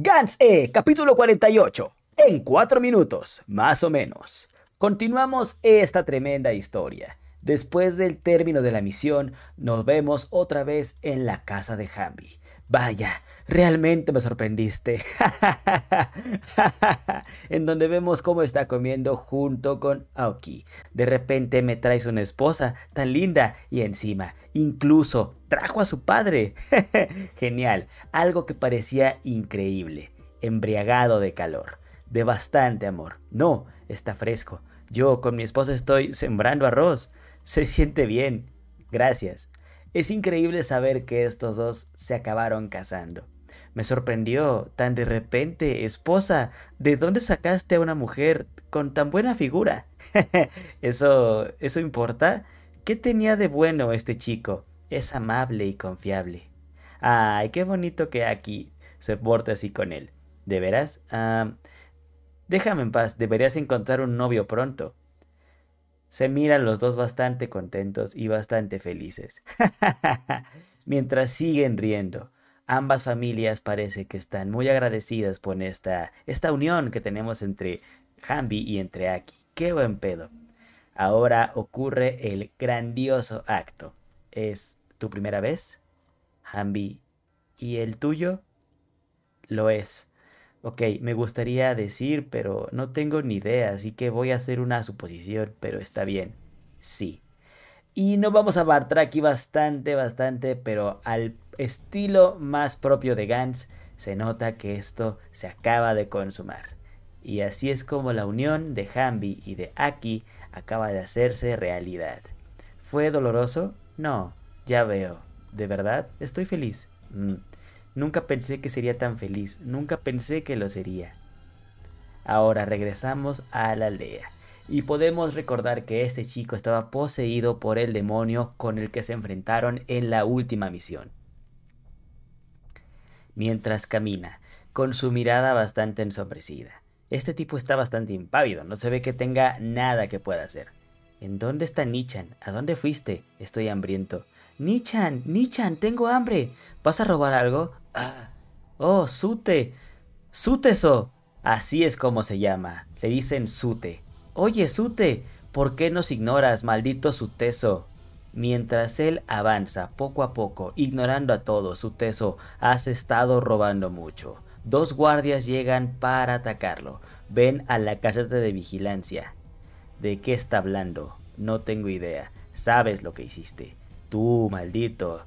Gans E, capítulo 48, en cuatro minutos, más o menos. Continuamos esta tremenda historia. Después del término de la misión, nos vemos otra vez en la casa de Hambi. Vaya, realmente me sorprendiste. en donde vemos cómo está comiendo junto con Aoki. De repente me traes una esposa tan linda y encima, incluso trajo a su padre. Genial, algo que parecía increíble, embriagado de calor, de bastante amor. No, está fresco. Yo con mi esposa estoy sembrando arroz. Se siente bien. Gracias. Es increíble saber que estos dos se acabaron casando. Me sorprendió tan de repente, esposa, ¿de dónde sacaste a una mujer con tan buena figura? eso, eso importa. ¿Qué tenía de bueno este chico? Es amable y confiable. Ay, qué bonito que aquí se porte así con él. ¿De veras? Ah, déjame en paz, deberías encontrar un novio pronto. Se miran los dos bastante contentos y bastante felices. Mientras siguen riendo, ambas familias parece que están muy agradecidas por esta, esta unión que tenemos entre Hanbi y entre Aki. ¡Qué buen pedo! Ahora ocurre el grandioso acto. ¿Es tu primera vez? Hanbi? ¿Y el tuyo? Lo es ok, me gustaría decir, pero no tengo ni idea, así que voy a hacer una suposición, pero está bien, sí. Y no vamos a bartra aquí bastante, bastante, pero al estilo más propio de Gantz, se nota que esto se acaba de consumar. Y así es como la unión de Hanbi y de Aki acaba de hacerse realidad. ¿Fue doloroso? No, ya veo. ¿De verdad? Estoy feliz. Mm. Nunca pensé que sería tan feliz, nunca pensé que lo sería. Ahora regresamos a la aldea y podemos recordar que este chico estaba poseído por el demonio con el que se enfrentaron en la última misión. Mientras camina, con su mirada bastante ensombrecida. Este tipo está bastante impávido, no se ve que tenga nada que pueda hacer. ¿En dónde está Nichan? ¿A dónde fuiste? Estoy hambriento. Nichan, Nichan, tengo hambre. ¿Vas a robar algo? Ah, oh, Sute. Suteso. Así es como se llama. Le dicen Sute. Oye, Sute, ¿por qué nos ignoras, maldito Suteso? Mientras él avanza poco a poco, ignorando a todos, Suteso, has estado robando mucho. Dos guardias llegan para atacarlo. Ven a la caseta de vigilancia. ¿De qué está hablando? No tengo idea. Sabes lo que hiciste. Tú, maldito.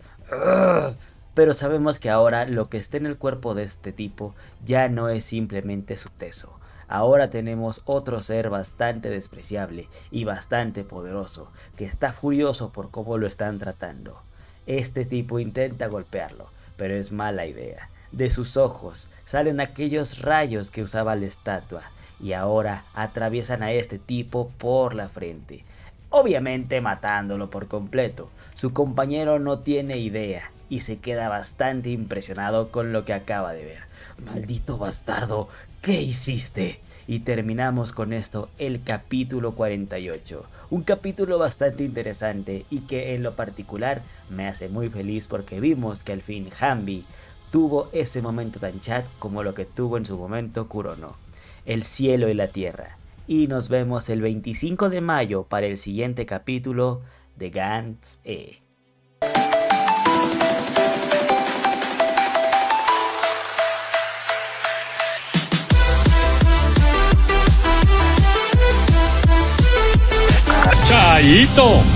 Pero sabemos que ahora lo que está en el cuerpo de este tipo ya no es simplemente su teso. Ahora tenemos otro ser bastante despreciable y bastante poderoso, que está furioso por cómo lo están tratando. Este tipo intenta golpearlo, pero es mala idea. De sus ojos salen aquellos rayos que usaba la estatua, y ahora atraviesan a este tipo por la frente obviamente matándolo por completo. Su compañero no tiene idea y se queda bastante impresionado con lo que acaba de ver. Maldito bastardo, ¿qué hiciste? Y terminamos con esto el capítulo 48. Un capítulo bastante interesante y que en lo particular me hace muy feliz porque vimos que al fin Hanbi... tuvo ese momento tan chat como lo que tuvo en su momento Kurono. El cielo y la tierra y nos vemos el 25 de mayo para el siguiente capítulo de Gantz E. ¡Chaito!